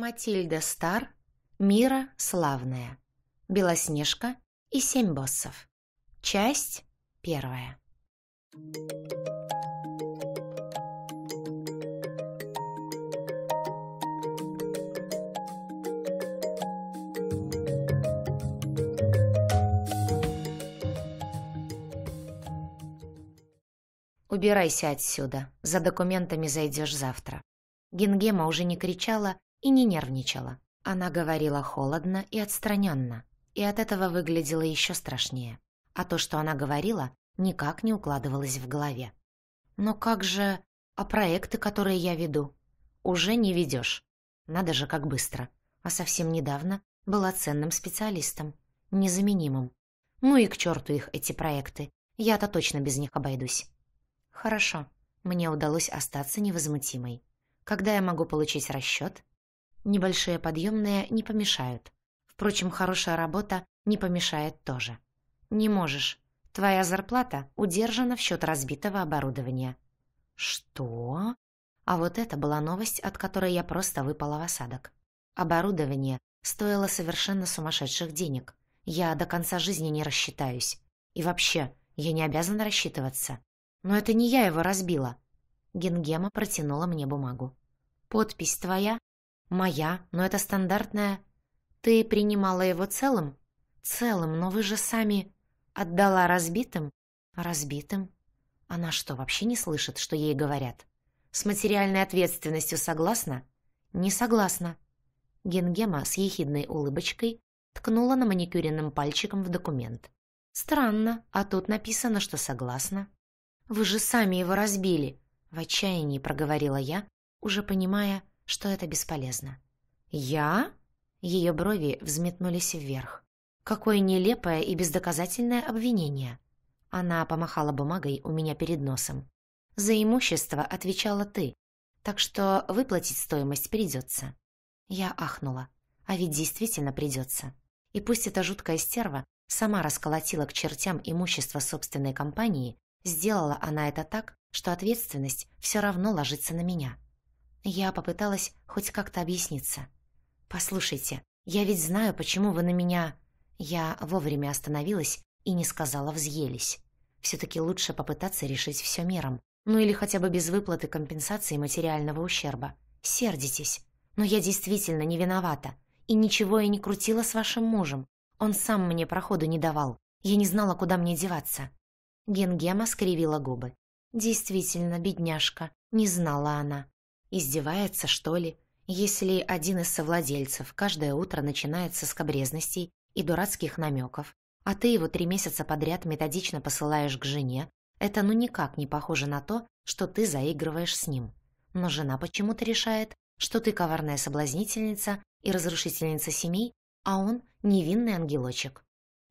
Матильда Стар, Мира Славная, Белоснежка и Семь боссов. Часть первая. «Убирайся отсюда. За документами зайдешь завтра». Гингема уже не кричала, и не нервничала. Она говорила холодно и отстраненно, и от этого выглядела еще страшнее. А то, что она говорила, никак не укладывалось в голове. «Но как же... А проекты, которые я веду?» «Уже не ведешь. Надо же, как быстро. А совсем недавно была ценным специалистом, незаменимым. Ну и к черту их эти проекты. Я-то точно без них обойдусь». «Хорошо. Мне удалось остаться невозмутимой. Когда я могу получить расчет?» небольшие подъемные не помешают. Впрочем, хорошая работа не помешает тоже. Не можешь. Твоя зарплата удержана в счет разбитого оборудования. Что? А вот это была новость, от которой я просто выпала в осадок. Оборудование стоило совершенно сумасшедших денег. Я до конца жизни не рассчитаюсь. И вообще, я не обязана рассчитываться. Но это не я его разбила. Генгема протянула мне бумагу. Подпись твоя «Моя, но это стандартная...» «Ты принимала его целым?» «Целым, но вы же сами...» «Отдала разбитым?» «Разбитым?» Она что, вообще не слышит, что ей говорят? «С материальной ответственностью согласна?» «Не согласна». Генгема с ехидной улыбочкой ткнула на маникюренным пальчиком в документ. «Странно, а тут написано, что согласна». «Вы же сами его разбили!» — в отчаянии проговорила я, уже понимая, что это бесполезно. «Я?» Ее брови взметнулись вверх. «Какое нелепое и бездоказательное обвинение!» Она помахала бумагой у меня перед носом. «За имущество отвечала ты, так что выплатить стоимость придется». Я ахнула. «А ведь действительно придется. И пусть эта жуткая стерва сама расколотила к чертям имущество собственной компании, сделала она это так, что ответственность все равно ложится на меня». Я попыталась хоть как-то объясниться. «Послушайте, я ведь знаю, почему вы на меня...» Я вовремя остановилась и не сказала «взъелись». Все-таки лучше попытаться решить все миром. Ну или хотя бы без выплаты компенсации материального ущерба. Сердитесь. Но я действительно не виновата. И ничего я не крутила с вашим мужем. Он сам мне проходу не давал. Я не знала, куда мне деваться. Генгема скривила губы. Действительно, бедняжка. Не знала она. Издевается, что ли? Если один из совладельцев каждое утро начинает со скобрезностей и дурацких намеков, а ты его три месяца подряд методично посылаешь к жене, это ну никак не похоже на то, что ты заигрываешь с ним. Но жена почему-то решает, что ты коварная соблазнительница и разрушительница семей, а он — невинный ангелочек.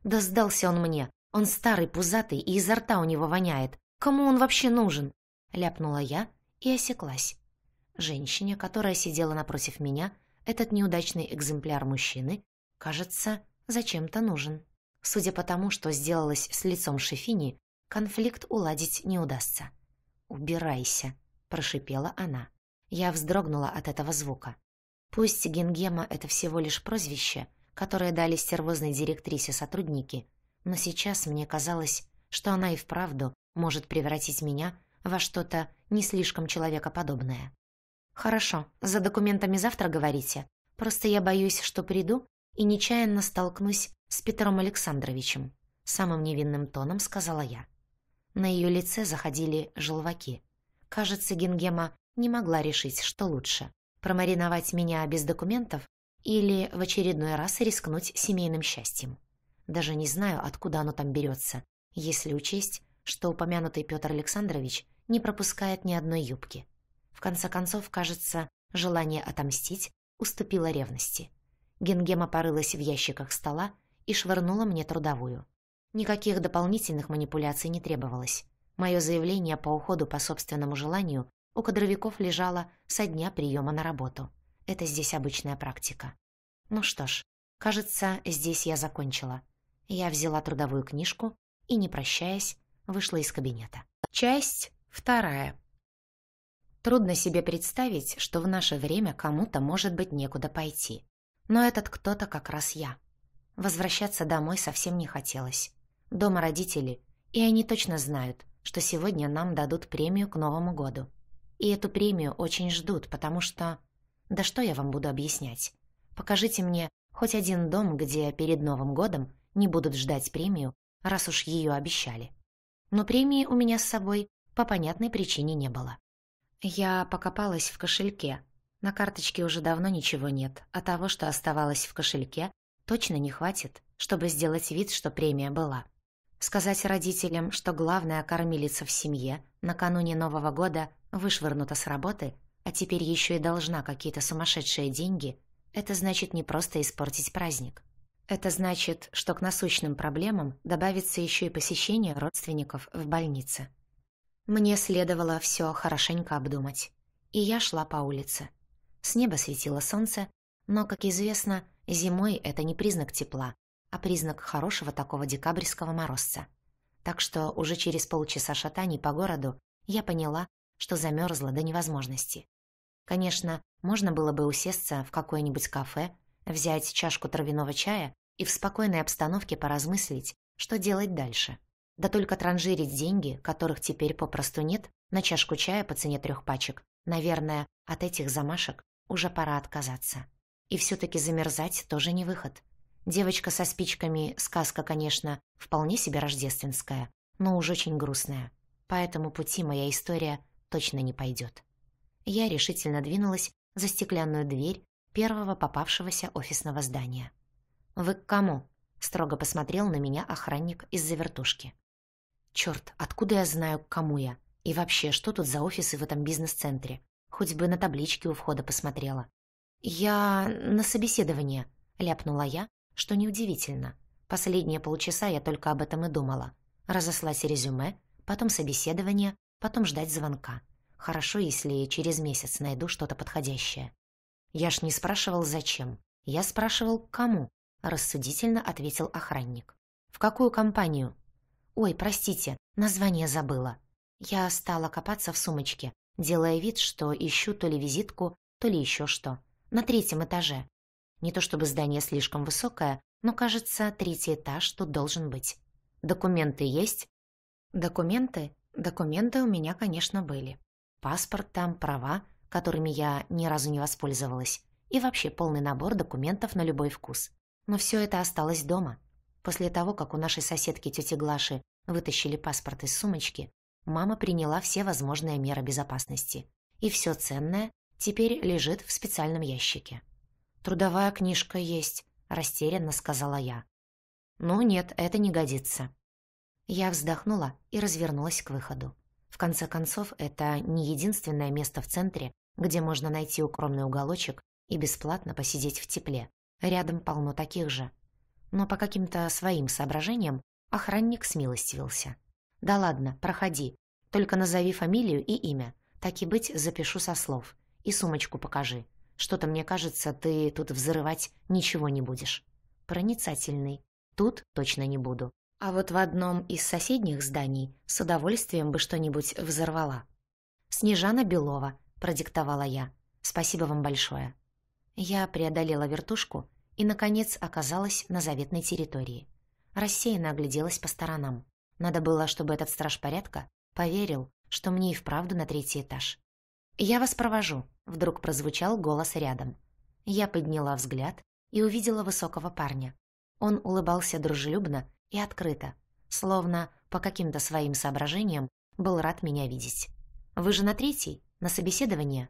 Да сдался он мне, он старый, пузатый, и изо рта у него воняет. Кому он вообще нужен?» — ляпнула я и осеклась. Женщине, которая сидела напротив меня, этот неудачный экземпляр мужчины, кажется, зачем-то нужен. Судя по тому, что сделалось с лицом Шефини, конфликт уладить не удастся. «Убирайся», — прошипела она. Я вздрогнула от этого звука. Пусть Генгема — это всего лишь прозвище, которое дали стервозной директрисе сотрудники, но сейчас мне казалось, что она и вправду может превратить меня во что-то не слишком человекоподобное. «Хорошо, за документами завтра говорите. Просто я боюсь, что приду и нечаянно столкнусь с Петром Александровичем», — самым невинным тоном сказала я. На ее лице заходили желваки. Кажется, Гингема не могла решить, что лучше — промариновать меня без документов или в очередной раз рискнуть семейным счастьем. Даже не знаю, откуда оно там берется, если учесть, что упомянутый Петр Александрович не пропускает ни одной юбки. В конце концов, кажется, желание отомстить уступило ревности. Генгема порылась в ящиках стола и швырнула мне трудовую. Никаких дополнительных манипуляций не требовалось. Мое заявление по уходу по собственному желанию у кадровиков лежало со дня приема на работу. Это здесь обычная практика. Ну что ж, кажется, здесь я закончила. Я взяла трудовую книжку и, не прощаясь, вышла из кабинета. Часть вторая. Трудно себе представить, что в наше время кому-то может быть некуда пойти. Но этот кто-то как раз я. Возвращаться домой совсем не хотелось. Дома родители, и они точно знают, что сегодня нам дадут премию к Новому году. И эту премию очень ждут, потому что... Да что я вам буду объяснять? Покажите мне хоть один дом, где перед Новым годом не будут ждать премию, раз уж ее обещали. Но премии у меня с собой по понятной причине не было. Я покопалась в кошельке. На карточке уже давно ничего нет, а того, что оставалось в кошельке, точно не хватит, чтобы сделать вид, что премия была. Сказать родителям, что главная кормилица в семье накануне Нового года вышвырнута с работы, а теперь еще и должна какие-то сумасшедшие деньги, это значит не просто испортить праздник. Это значит, что к насущным проблемам добавится еще и посещение родственников в больнице. Мне следовало все хорошенько обдумать. И я шла по улице. С неба светило солнце, но, как известно, зимой это не признак тепла, а признак хорошего такого декабрьского морозца. Так что уже через полчаса шатаний по городу я поняла, что замерзла до невозможности. Конечно, можно было бы усесться в какое-нибудь кафе, взять чашку травяного чая и в спокойной обстановке поразмыслить, что делать дальше. Да только транжирить деньги, которых теперь попросту нет, на чашку чая по цене трех пачек, наверное, от этих замашек уже пора отказаться. И все-таки замерзать тоже не выход. Девочка со спичками, сказка, конечно, вполне себе рождественская, но уж очень грустная. По этому пути моя история точно не пойдет. Я решительно двинулась за стеклянную дверь первого попавшегося офисного здания. «Вы к кому?» — строго посмотрел на меня охранник из-за вертушки. Черт, откуда я знаю, к кому я? И вообще, что тут за офисы в этом бизнес-центре? Хоть бы на табличке у входа посмотрела. «Я на собеседование», — ляпнула я, что неудивительно. Последние полчаса я только об этом и думала. Разослать резюме, потом собеседование, потом ждать звонка. Хорошо, если через месяц найду что-то подходящее. Я ж не спрашивал, зачем. Я спрашивал, кому, рассудительно ответил охранник. В какую компанию? Ой, простите, название забыла. Я стала копаться в сумочке, делая вид, что ищу то ли визитку, то ли еще что. На третьем этаже. Не то чтобы здание слишком высокое, но, кажется, третий этаж тут должен быть. Документы есть? Документы? Документы у меня, конечно, были. Паспорт там, права, которыми я ни разу не воспользовалась, и вообще полный набор документов на любой вкус. Но все это осталось дома. После того, как у нашей соседки тети Глаши вытащили паспорт из сумочки, мама приняла все возможные меры безопасности. И все ценное теперь лежит в специальном ящике. «Трудовая книжка есть», — растерянно сказала я. «Ну нет, это не годится». Я вздохнула и развернулась к выходу. В конце концов, это не единственное место в центре, где можно найти укромный уголочек и бесплатно посидеть в тепле. Рядом полно таких же, но по каким-то своим соображениям охранник смилостивился. «Да ладно, проходи. Только назови фамилию и имя. Так и быть, запишу со слов. И сумочку покажи. Что-то мне кажется, ты тут взрывать ничего не будешь. Проницательный. Тут точно не буду. А вот в одном из соседних зданий с удовольствием бы что-нибудь взорвала. «Снежана Белова», — продиктовала я. «Спасибо вам большое». Я преодолела вертушку и, наконец, оказалась на заветной территории. Рассеянно огляделась по сторонам. Надо было, чтобы этот страж порядка поверил, что мне и вправду на третий этаж. «Я вас провожу», — вдруг прозвучал голос рядом. Я подняла взгляд и увидела высокого парня. Он улыбался дружелюбно и открыто, словно по каким-то своим соображениям был рад меня видеть. «Вы же на третий, на собеседование?»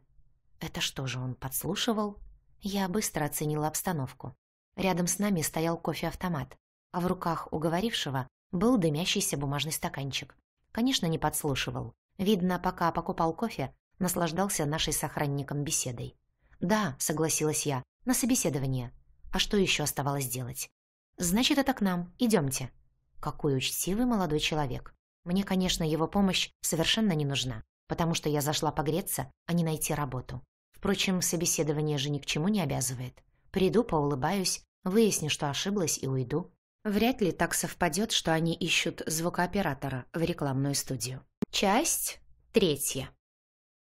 Это что же он подслушивал? Я быстро оценила обстановку. Рядом с нами стоял кофе-автомат, а в руках уговорившего был дымящийся бумажный стаканчик. Конечно, не подслушивал. Видно, пока покупал кофе, наслаждался нашей с охранником беседой. «Да», — согласилась я, — «на собеседование». А что еще оставалось делать? «Значит, это к нам. Идемте». Какой учтивый молодой человек. Мне, конечно, его помощь совершенно не нужна, потому что я зашла погреться, а не найти работу. Впрочем, собеседование же ни к чему не обязывает. Приду, поулыбаюсь, выясню, что ошиблась, и уйду. Вряд ли так совпадет, что они ищут звукооператора в рекламную студию. Часть третья.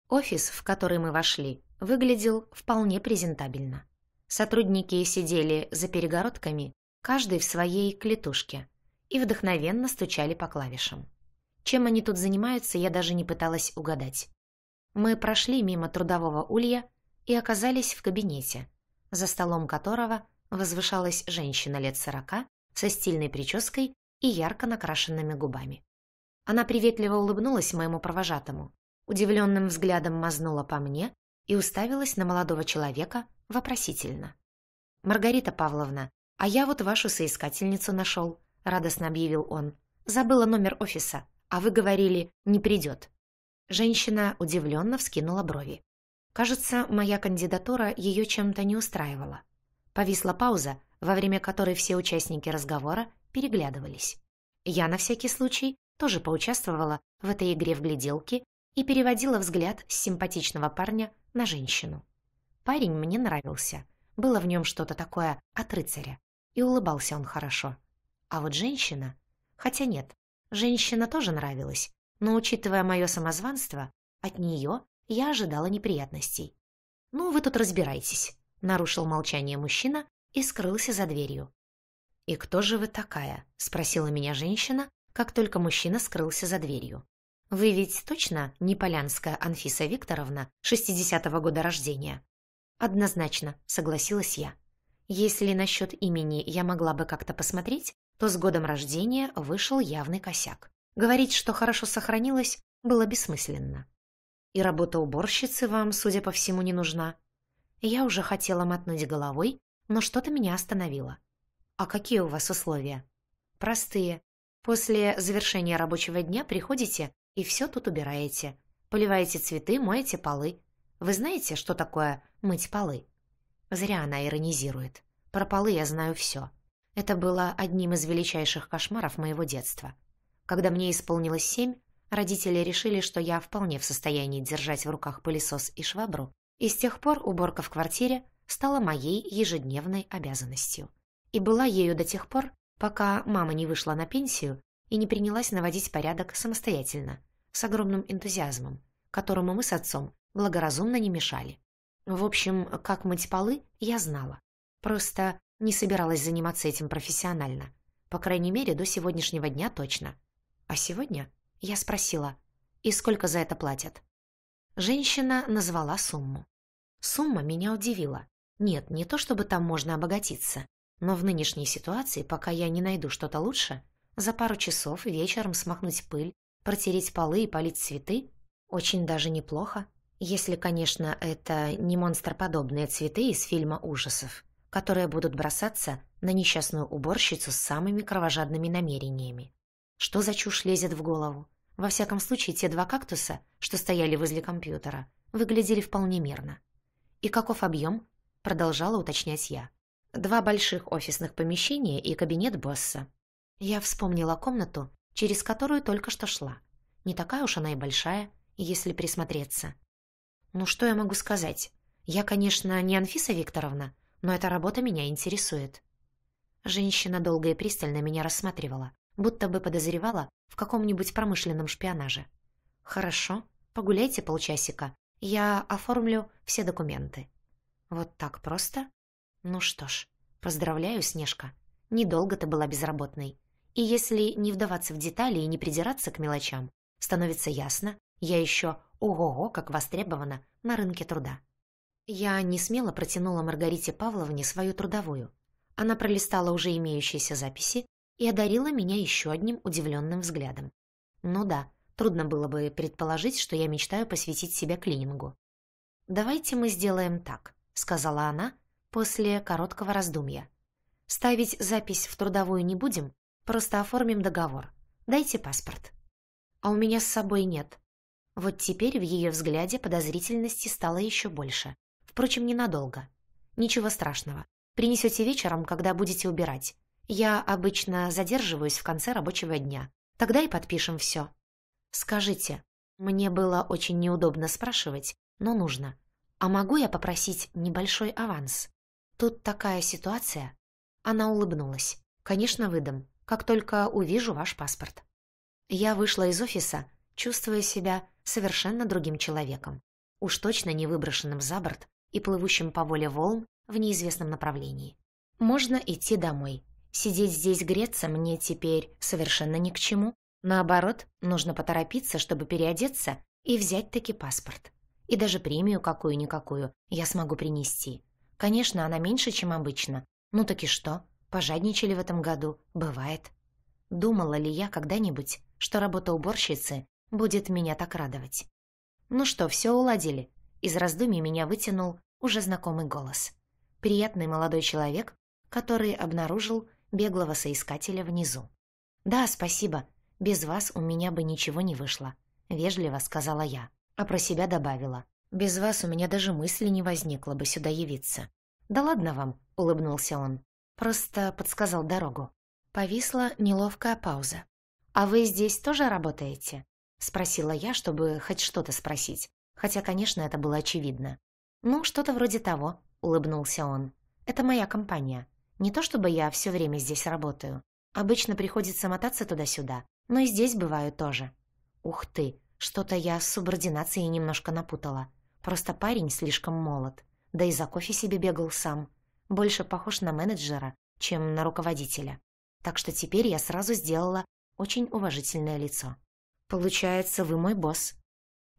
Офис, в который мы вошли, выглядел вполне презентабельно. Сотрудники сидели за перегородками, каждый в своей клетушке, и вдохновенно стучали по клавишам. Чем они тут занимаются, я даже не пыталась угадать. Мы прошли мимо трудового улья и оказались в кабинете, за столом которого возвышалась женщина лет сорока со стильной прической и ярко накрашенными губами. Она приветливо улыбнулась моему провожатому, удивленным взглядом мазнула по мне и уставилась на молодого человека вопросительно. «Маргарита Павловна, а я вот вашу соискательницу нашел», — радостно объявил он. «Забыла номер офиса, а вы говорили, не придет». Женщина удивленно вскинула брови. Кажется, моя кандидатура ее чем-то не устраивала. Повисла пауза, во время которой все участники разговора переглядывались. Я на всякий случай тоже поучаствовала в этой игре в гляделки и переводила взгляд с симпатичного парня на женщину. Парень мне нравился. Было в нем что-то такое от рыцаря. И улыбался он хорошо. А вот женщина... Хотя нет, женщина тоже нравилась, но, учитывая мое самозванство, от нее я ожидала неприятностей. «Ну, вы тут разбирайтесь», — нарушил молчание мужчина и скрылся за дверью. «И кто же вы такая?» — спросила меня женщина, как только мужчина скрылся за дверью. «Вы ведь точно не Полянская Анфиса Викторовна, 60-го года рождения?» «Однозначно», — согласилась я. «Если насчет имени я могла бы как-то посмотреть, то с годом рождения вышел явный косяк. Говорить, что хорошо сохранилось, было бессмысленно. И работа уборщицы вам, судя по всему, не нужна. Я уже хотела мотнуть головой, но что-то меня остановило. А какие у вас условия? Простые. После завершения рабочего дня приходите и все тут убираете. Поливаете цветы, моете полы. Вы знаете, что такое мыть полы? Зря она иронизирует. Про полы я знаю все. Это было одним из величайших кошмаров моего детства. Когда мне исполнилось семь, родители решили, что я вполне в состоянии держать в руках пылесос и швабру, и с тех пор уборка в квартире стала моей ежедневной обязанностью. И была ею до тех пор, пока мама не вышла на пенсию и не принялась наводить порядок самостоятельно, с огромным энтузиазмом, которому мы с отцом благоразумно не мешали. В общем, как мыть полы, я знала. Просто не собиралась заниматься этим профессионально. По крайней мере, до сегодняшнего дня точно. А сегодня я спросила, и сколько за это платят? Женщина назвала сумму. Сумма меня удивила. Нет, не то чтобы там можно обогатиться, но в нынешней ситуации, пока я не найду что-то лучше, за пару часов вечером смахнуть пыль, протереть полы и полить цветы очень даже неплохо, если, конечно, это не монстроподобные цветы из фильма ужасов, которые будут бросаться на несчастную уборщицу с самыми кровожадными намерениями. Что за чушь лезет в голову? Во всяком случае, те два кактуса, что стояли возле компьютера, выглядели вполне мирно. «И каков объем?» — продолжала уточнять я. «Два больших офисных помещения и кабинет босса». Я вспомнила комнату, через которую только что шла. Не такая уж она и большая, если присмотреться. Ну что я могу сказать? Я, конечно, не Анфиса Викторовна, но эта работа меня интересует. Женщина долго и пристально меня рассматривала, будто бы подозревала в каком-нибудь промышленном шпионаже. «Хорошо, погуляйте полчасика, я оформлю все документы». «Вот так просто?» «Ну что ж, поздравляю, Снежка. Недолго ты была безработной. И если не вдаваться в детали и не придираться к мелочам, становится ясно, я еще ого-го, как востребована на рынке труда». Я не смело протянула Маргарите Павловне свою трудовую. Она пролистала уже имеющиеся записи и одарила меня еще одним удивленным взглядом. Ну да, трудно было бы предположить, что я мечтаю посвятить себя клинингу. «Давайте мы сделаем так», — сказала она после короткого раздумья. «Ставить запись в трудовую не будем, просто оформим договор. Дайте паспорт». «А у меня с собой нет». Вот теперь в ее взгляде подозрительности стало еще больше. Впрочем, ненадолго. «Ничего страшного. Принесете вечером, когда будете убирать. Я обычно задерживаюсь в конце рабочего дня. Тогда и подпишем все. Скажите, мне было очень неудобно спрашивать, но нужно. А могу я попросить небольшой аванс? Тут такая ситуация. Она улыбнулась. Конечно, выдам, как только увижу ваш паспорт. Я вышла из офиса, чувствуя себя совершенно другим человеком. Уж точно не выброшенным за борт и плывущим по воле волн в неизвестном направлении. Можно идти домой, Сидеть здесь греться мне теперь совершенно ни к чему. Наоборот, нужно поторопиться, чтобы переодеться и взять-таки паспорт. И даже премию какую-никакую я смогу принести. Конечно, она меньше, чем обычно. Ну так и что? Пожадничали в этом году. Бывает. Думала ли я когда-нибудь, что работа уборщицы будет меня так радовать? Ну что, все уладили? Из раздумий меня вытянул уже знакомый голос. Приятный молодой человек, который обнаружил, беглого соискателя внизу. «Да, спасибо. Без вас у меня бы ничего не вышло», — вежливо сказала я, а про себя добавила. «Без вас у меня даже мысли не возникло бы сюда явиться». «Да ладно вам», — улыбнулся он. «Просто подсказал дорогу». Повисла неловкая пауза. «А вы здесь тоже работаете?» — спросила я, чтобы хоть что-то спросить, хотя, конечно, это было очевидно. «Ну, что-то вроде того», — улыбнулся он. «Это моя компания. Не то чтобы я все время здесь работаю. Обычно приходится мотаться туда-сюда, но и здесь бываю тоже. Ух ты, что-то я с субординацией немножко напутала. Просто парень слишком молод. Да и за кофе себе бегал сам. Больше похож на менеджера, чем на руководителя. Так что теперь я сразу сделала очень уважительное лицо. «Получается, вы мой босс?»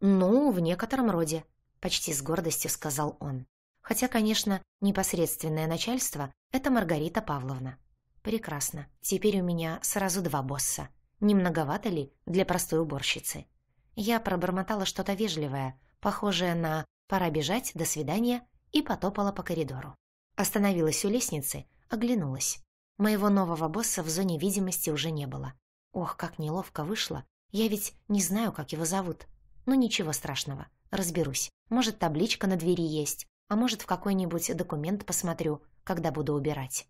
«Ну, в некотором роде», — почти с гордостью сказал он. «Хотя, конечно, непосредственное начальство это Маргарита Павловна. Прекрасно. Теперь у меня сразу два босса. Не многовато ли для простой уборщицы? Я пробормотала что-то вежливое, похожее на «пора бежать, до свидания» и потопала по коридору. Остановилась у лестницы, оглянулась. Моего нового босса в зоне видимости уже не было. Ох, как неловко вышло. Я ведь не знаю, как его зовут. Ну ничего страшного, разберусь. Может, табличка на двери есть, а может, в какой-нибудь документ посмотрю, когда буду убирать.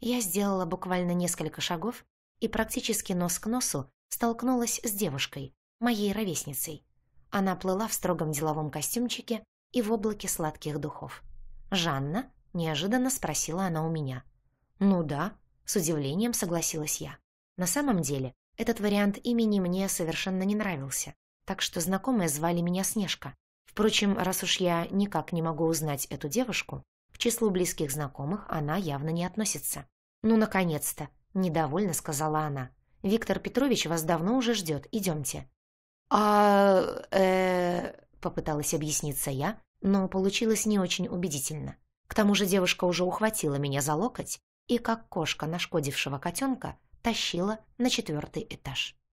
Я сделала буквально несколько шагов и практически нос к носу столкнулась с девушкой, моей ровесницей. Она плыла в строгом деловом костюмчике и в облаке сладких духов. «Жанна?» — неожиданно спросила она у меня. «Ну да», — с удивлением согласилась я. На самом деле, этот вариант имени мне совершенно не нравился, так что знакомые звали меня Снежка. Впрочем, раз уж я никак не могу узнать эту девушку, к числу близких знакомых она явно не относится. «Ну, наконец-то!» – недовольно сказала она. «Виктор Петрович вас давно уже ждет. Идемте». «А... э...» – попыталась объясниться я, но получилось не очень убедительно. К тому же девушка уже ухватила меня за локоть и, как кошка нашкодившего котенка, тащила на четвертый этаж.